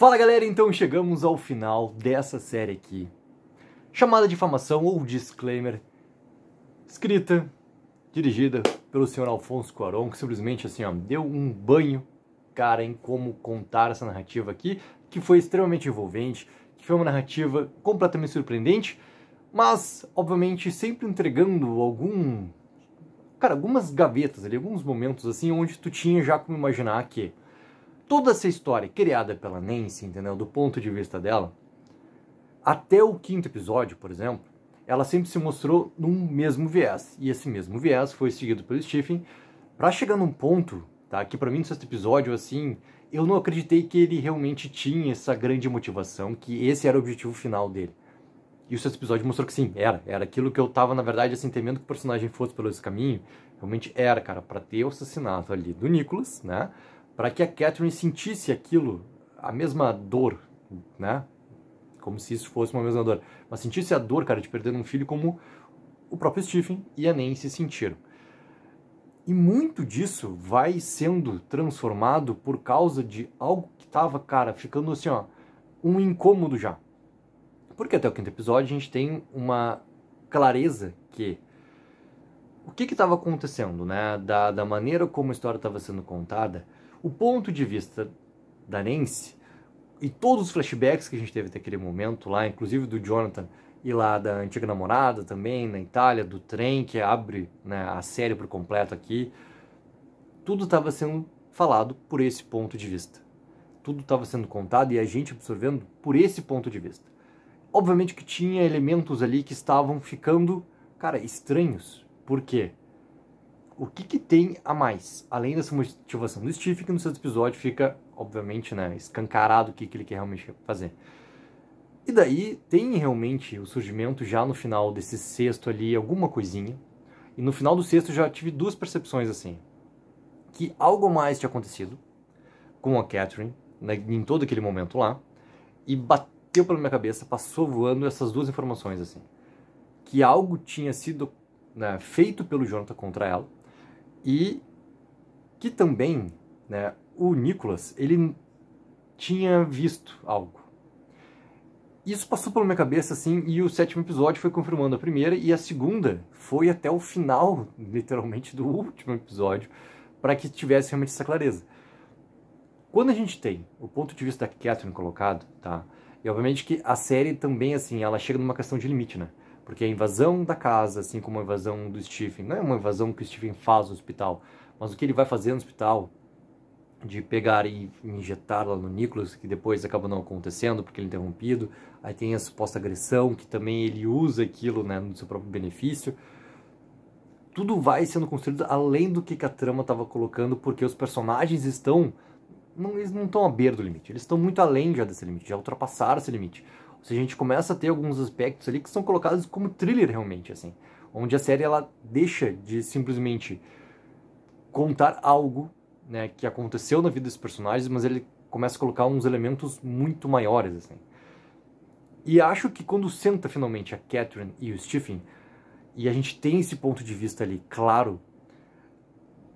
Fala galera, então chegamos ao final dessa série aqui. Chamada difamação ou disclaimer, escrita, dirigida pelo senhor Alfonso Cuarón, que simplesmente assim, ó, deu um banho, cara, em como contar essa narrativa aqui, que foi extremamente envolvente, que foi uma narrativa completamente surpreendente, mas obviamente sempre entregando algum, cara, algumas gavetas ali, alguns momentos assim onde tu tinha já como imaginar que toda essa história criada pela Nancy, entendeu? Do ponto de vista dela, até o quinto episódio, por exemplo, ela sempre se mostrou num mesmo viés. E esse mesmo viés foi seguido pelo Stephen para chegar num ponto, tá? Que para mim no sexto episódio, assim, eu não acreditei que ele realmente tinha essa grande motivação, que esse era o objetivo final dele. E o sexto episódio mostrou que sim, era. Era aquilo que eu tava, na verdade, assim, temendo que o personagem fosse pelo esse caminho. Realmente era, cara, para ter o assassinato ali do Nicholas, né? para que a Catherine sentisse aquilo, a mesma dor, né? Como se isso fosse uma mesma dor. Mas sentisse a dor, cara, de perder um filho como o próprio Stephen e a Nancy sentiram. E muito disso vai sendo transformado por causa de algo que tava, cara, ficando assim, ó, um incômodo já. Porque até o quinto episódio a gente tem uma clareza que o que estava acontecendo, né? Da, da maneira como a história estava sendo contada, o ponto de vista da Nancy e todos os flashbacks que a gente teve até aquele momento lá, inclusive do Jonathan e lá da antiga namorada também, na Itália, do trem que abre né, a série por completo aqui, tudo estava sendo falado por esse ponto de vista. Tudo estava sendo contado e a gente absorvendo por esse ponto de vista. Obviamente que tinha elementos ali que estavam ficando, cara, estranhos. Por quê? o que, que tem a mais? Além dessa motivação do Steve, que no sexto episódio fica, obviamente, né, escancarado o que, que ele quer realmente fazer. E daí tem realmente o surgimento já no final desse sexto ali, alguma coisinha. E no final do sexto já tive duas percepções assim. Que algo mais tinha acontecido com a Catherine, né, em todo aquele momento lá. E bateu pela minha cabeça, passou voando essas duas informações assim. Que algo tinha sido né, feito pelo Jonathan contra ela. E que também né, o Nicholas ele tinha visto algo. Isso passou pela minha cabeça, assim, e o sétimo episódio foi confirmando a primeira, e a segunda foi até o final, literalmente, do último episódio, para que tivesse realmente essa clareza. Quando a gente tem o ponto de vista da Catherine colocado, tá? E obviamente que a série também, assim, ela chega numa questão de limite, né? Porque a invasão da casa, assim como a invasão do Stephen, não é uma invasão que o Stephen faz no hospital, mas o que ele vai fazer no hospital, de pegar e injetar lá no Nicholas, que depois acaba não acontecendo porque ele é interrompido. Aí tem a suposta agressão, que também ele usa aquilo né, no seu próprio benefício. Tudo vai sendo construído além do que a trama estava colocando, porque os personagens estão. Não, eles não estão à beira do limite, eles estão muito além já desse limite, já ultrapassaram esse limite a gente começa a ter alguns aspectos ali que são colocados como thriller realmente, assim, onde a série ela deixa de simplesmente contar algo, né, que aconteceu na vida dos personagens, mas ele começa a colocar uns elementos muito maiores, assim. E acho que quando senta finalmente a Catherine e o Stephen, e a gente tem esse ponto de vista ali claro,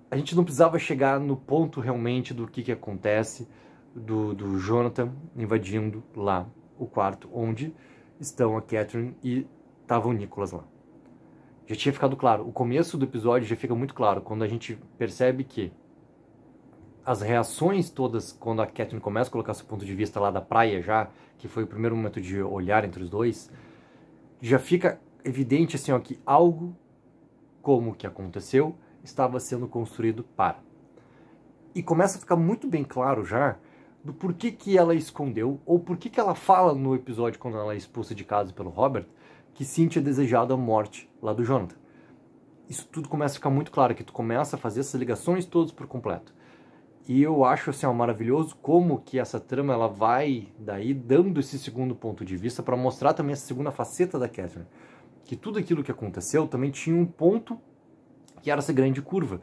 a gente não precisava chegar no ponto realmente do que, que acontece, do, do Jonathan invadindo lá o quarto onde estão a Catherine e estava o Nicholas lá. Já tinha ficado claro, o começo do episódio já fica muito claro, quando a gente percebe que as reações todas, quando a Catherine começa a colocar seu ponto de vista lá da praia já, que foi o primeiro momento de olhar entre os dois, já fica evidente assim ó, que algo como o que aconteceu estava sendo construído para. E começa a ficar muito bem claro já do porquê que ela escondeu, ou porquê que ela fala no episódio quando ela é expulsa de casa pelo Robert, que Cynthia é desejado a morte lá do Jonathan. Isso tudo começa a ficar muito claro, que tu começa a fazer essas ligações todas por completo. E eu acho assim, ó, maravilhoso como que essa trama ela vai daí dando esse segundo ponto de vista para mostrar também essa segunda faceta da Catherine, que tudo aquilo que aconteceu também tinha um ponto que era essa grande curva.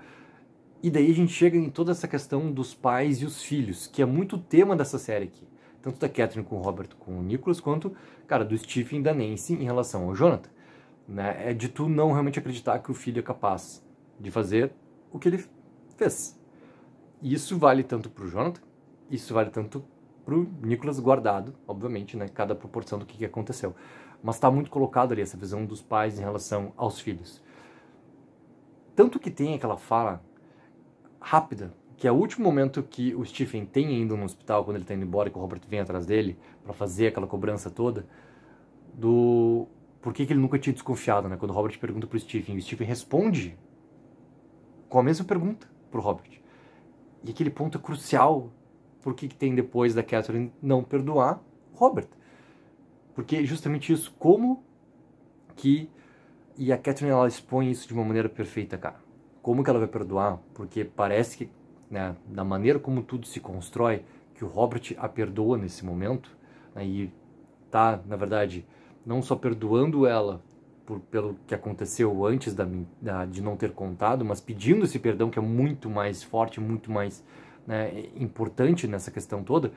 E daí a gente chega em toda essa questão dos pais e os filhos, que é muito tema dessa série aqui. Tanto da Catherine com o Robert, com o Nicholas, quanto, cara, do Stephen e da Nancy em relação ao Jonathan. Né? É de tu não realmente acreditar que o filho é capaz de fazer o que ele fez. E isso vale tanto pro Jonathan, isso vale tanto pro Nicholas guardado, obviamente, né? Cada proporção do que, que aconteceu. Mas está muito colocado ali essa visão dos pais em relação aos filhos. Tanto que tem aquela fala rápida, que é o último momento que o Stephen tem indo no hospital, quando ele tá indo embora e que o Robert vem atrás dele para fazer aquela cobrança toda, do por que, que ele nunca tinha desconfiado, né? Quando o Robert pergunta pro Stephen, o Stephen responde com a mesma pergunta pro Robert. E aquele ponto é crucial, por que, que tem depois da Catherine não perdoar o Robert? Porque justamente isso, como que... E a Catherine, ela expõe isso de uma maneira perfeita, cara como que ela vai perdoar? Porque parece que, né, da maneira como tudo se constrói, que o Robert a perdoa nesse momento, né, e tá, na verdade, não só perdoando ela por, pelo que aconteceu antes da, da, de não ter contado, mas pedindo esse perdão que é muito mais forte, muito mais né, importante nessa questão toda,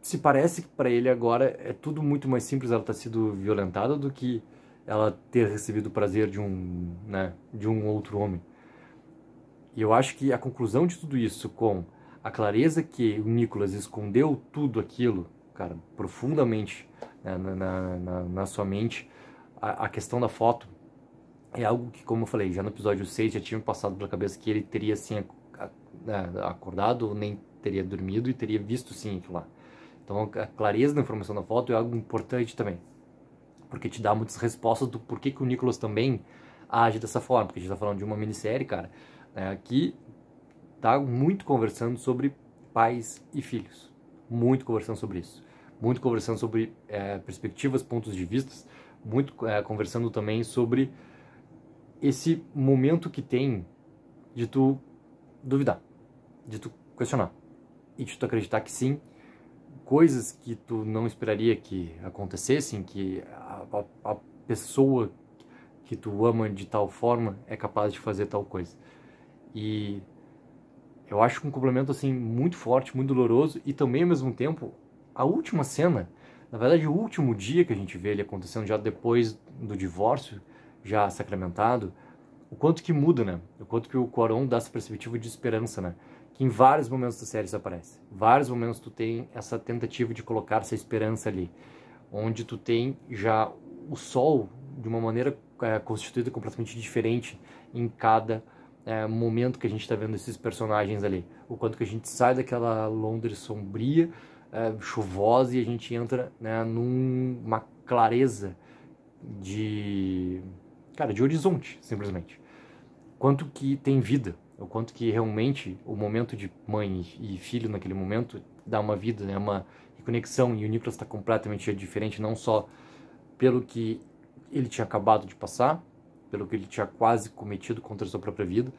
se parece que para ele agora é tudo muito mais simples ela ter tá violentada do que ela ter recebido o prazer de um, né, de um outro homem. E eu acho que a conclusão de tudo isso com a clareza que o Nicholas escondeu tudo aquilo, cara, profundamente né, na, na, na, sua mente, a, a, questão da foto é algo que, como eu falei, já no episódio 6 já tinha passado pela cabeça que ele teria, assim, né, acordado, nem teria dormido e teria visto, sim, aquilo lá. Então, a clareza da informação da foto é algo importante também porque te dá muitas respostas do porquê que o Nicholas também age dessa forma, porque a gente está falando de uma minissérie, cara, né, que tá muito conversando sobre pais e filhos, muito conversando sobre isso, muito conversando sobre é, perspectivas, pontos de vista, muito é, conversando também sobre esse momento que tem de tu duvidar, de tu questionar e de tu acreditar que sim, coisas que tu não esperaria que acontecessem, que a, a pessoa que tu ama de tal forma é capaz de fazer tal coisa. E eu acho um complemento assim muito forte, muito doloroso e também ao mesmo tempo a última cena, na verdade o último dia que a gente vê ele acontecendo já depois do divórcio, já sacramentado, o quanto que muda, né? O quanto que o Quaron dá essa perspectiva de esperança, né? Que em vários momentos da série isso aparece. Em vários momentos tu tem essa tentativa de colocar essa esperança ali onde tu tem já o Sol de uma maneira é, constituída completamente diferente em cada é, momento que a gente está vendo esses personagens ali. O quanto que a gente sai daquela Londres sombria, é, chuvosa, e a gente entra né, numa clareza de... cara, de horizonte, simplesmente. Quanto que tem vida, o quanto que realmente o momento de mãe e filho naquele momento dá uma vida, né, uma conexão e o Nicolas está completamente diferente, não só pelo que ele tinha acabado de passar, pelo que ele tinha quase cometido contra a sua própria vida,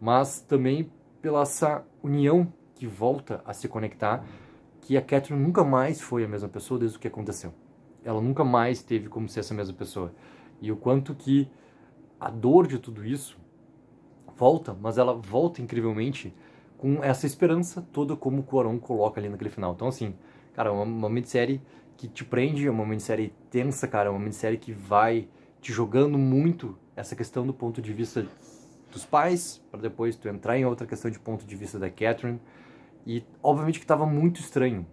mas também pela essa união que volta a se conectar, que a Catherine nunca mais foi a mesma pessoa desde o que aconteceu. Ela nunca mais teve como ser essa mesma pessoa. E o quanto que a dor de tudo isso volta, mas ela volta incrivelmente com essa esperança toda como o Cuarón coloca ali naquele final. Então, assim, Cara, é uma, uma minissérie que te prende, é uma minissérie tensa, cara, é uma minissérie que vai te jogando muito essa questão do ponto de vista dos pais, para depois tu entrar em outra questão de ponto de vista da Catherine. E obviamente que estava muito estranho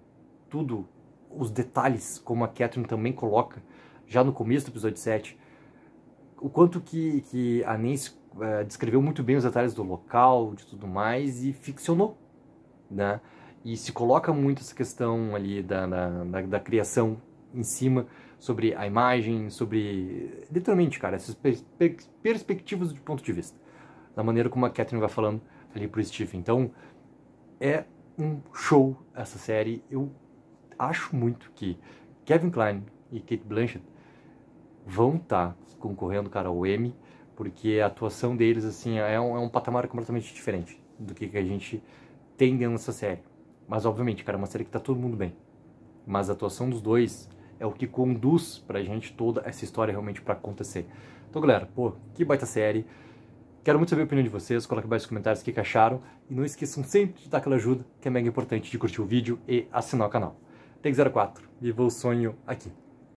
tudo, os detalhes, como a Catherine também coloca já no começo do episódio 7, o quanto que, que a Nancy eh, descreveu muito bem os detalhes do local, de tudo mais, e ficcionou, né? e se coloca muito essa questão ali da, da, da, da criação em cima sobre a imagem, sobre literalmente, cara, essas per per perspectivas de ponto de vista, da maneira como a Catherine vai falando ali pro Steve. Então, é um show essa série. Eu acho muito que Kevin Klein e Kate Blanchett vão estar tá concorrendo, cara, ao Emmy, porque a atuação deles, assim, é um, é um patamar completamente diferente do que, que a gente tem dentro dessa série. Mas obviamente, cara, é uma série que tá todo mundo bem. Mas a atuação dos dois é o que conduz pra gente toda essa história realmente para acontecer. Então, galera, pô, que baita série. Quero muito saber a opinião de vocês, coloque abaixo nos comentários o que, que acharam. E não esqueçam sempre de dar aquela ajuda, que é mega importante, de curtir o vídeo e assinar o canal. Take 04, viva o sonho aqui.